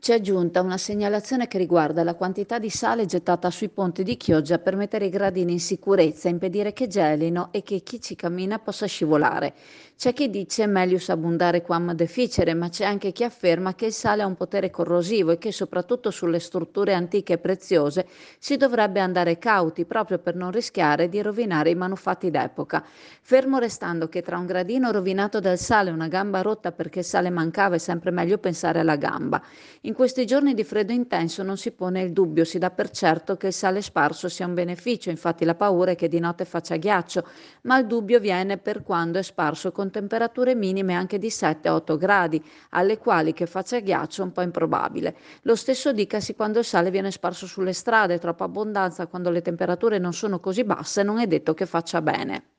C'è è giunta una segnalazione che riguarda la quantità di sale gettata sui ponti di Chioggia per mettere i gradini in sicurezza, impedire che gelino e che chi ci cammina possa scivolare. C'è chi dice melius abundare quam deficere, ma c'è anche chi afferma che il sale ha un potere corrosivo e che soprattutto sulle strutture antiche e preziose si dovrebbe andare cauti proprio per non rischiare di rovinare i manufatti d'epoca. Fermo restando che tra un gradino rovinato dal sale e una gamba rotta perché il sale mancava è sempre meglio pensare alla gamba. In questi giorni di freddo intenso non si pone il dubbio, si dà per certo che il sale sparso sia un beneficio, infatti la paura è che di notte faccia ghiaccio, ma il dubbio viene per quando è sparso con temperature minime anche di 7-8 gradi, alle quali che faccia ghiaccio è un po' improbabile. Lo stesso dicasi quando il sale viene sparso sulle strade, troppa abbondanza quando le temperature non sono così basse non è detto che faccia bene.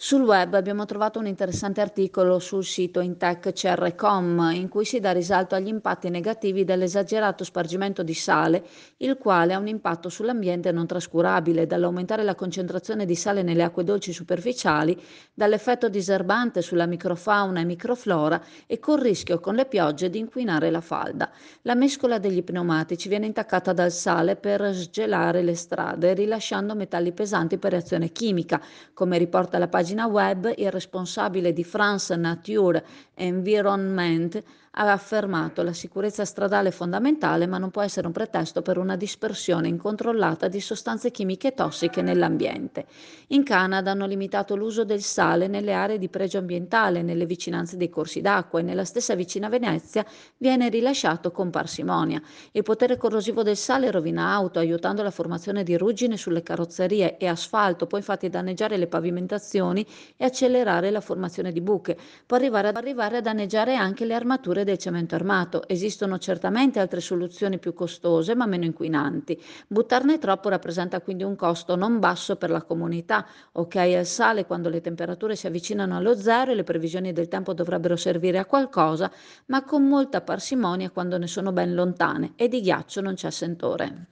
Sul web abbiamo trovato un interessante articolo sul sito intechcr.com in cui si dà risalto agli impatti negativi dell'esagerato spargimento di sale, il quale ha un impatto sull'ambiente non trascurabile, dall'aumentare la concentrazione di sale nelle acque dolci superficiali, dall'effetto diserbante sulla microfauna e microflora e col rischio con le piogge di inquinare la falda. La mescola degli pneumatici viene intaccata dal sale per sgelare le strade, rilasciando metalli pesanti per reazione chimica, come riporta la pagina pagina web il responsabile di France Nature Environment ha affermato la sicurezza stradale è fondamentale ma non può essere un pretesto per una dispersione incontrollata di sostanze chimiche tossiche nell'ambiente. In Canada hanno limitato l'uso del sale nelle aree di pregio ambientale, nelle vicinanze dei corsi d'acqua e nella stessa vicina Venezia viene rilasciato con parsimonia. Il potere corrosivo del sale rovina auto, aiutando la formazione di ruggine sulle carrozzerie e asfalto, può infatti danneggiare le pavimentazioni pressioni e accelerare la formazione di buche. Può arrivare, ad, arrivare a danneggiare anche le armature del cemento armato. Esistono certamente altre soluzioni più costose ma meno inquinanti. Buttarne troppo rappresenta quindi un costo non basso per la comunità. Ok al sale quando le temperature si avvicinano allo zero e le previsioni del tempo dovrebbero servire a qualcosa, ma con molta parsimonia quando ne sono ben lontane e di ghiaccio non c'è sentore.